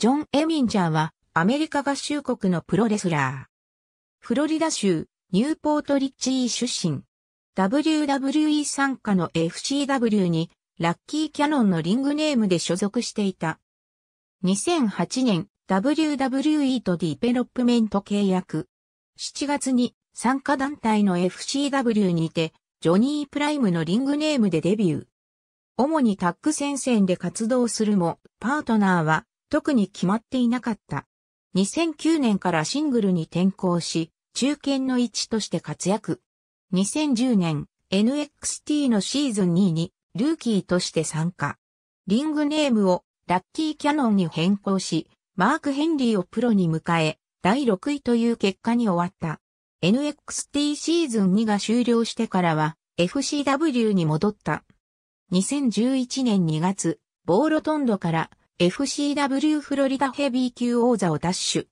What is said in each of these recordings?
ジョン・エミンジャーは、アメリカ合衆国のプロレスラー。フロリダ州、ニューポートリッチー出身。WWE 参加の FCW に、ラッキーキャノンのリングネームで所属していた。2008年、WWE とディベロップメント契約。7月に、参加団体の FCW にて、ジョニー・プライムのリングネームでデビュー。主にタッグ戦線で活動するも、パートナーは、特に決まっていなかった。2009年からシングルに転向し、中堅の一として活躍。2010年、NXT のシーズン2に、ルーキーとして参加。リングネームを、ラッキーキャノンに変更し、マーク・ヘンリーをプロに迎え、第6位という結果に終わった。NXT シーズン2が終了してからは、FCW に戻った。2011年2月、ボーロトンドから FCW フロリダヘビー級王座を奪取。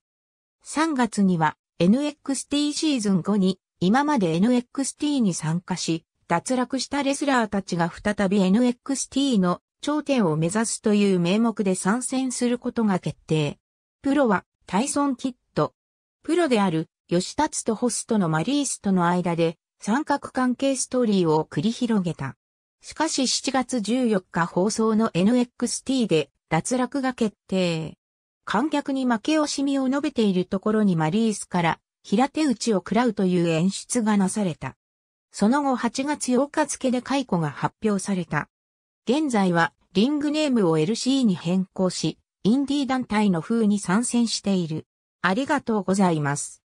3月には NXT シーズン後に今まで NXT に参加し、脱落したレスラーたちが再び NXT の頂点を目指すという名目で参戦することが決定。プロはタイソン・キッド。プロである吉達とホストのマリースとの間で三角関係ストーリーを繰り広げた。しかし7月14日放送の NXT で脱落が決定。観客に負け惜しみを述べているところにマリースから平手打ちを食らうという演出がなされた。その後8月8日付で解雇が発表された。現在はリングネームを LC に変更し、インディー団体の風に参戦している。ありがとうございます。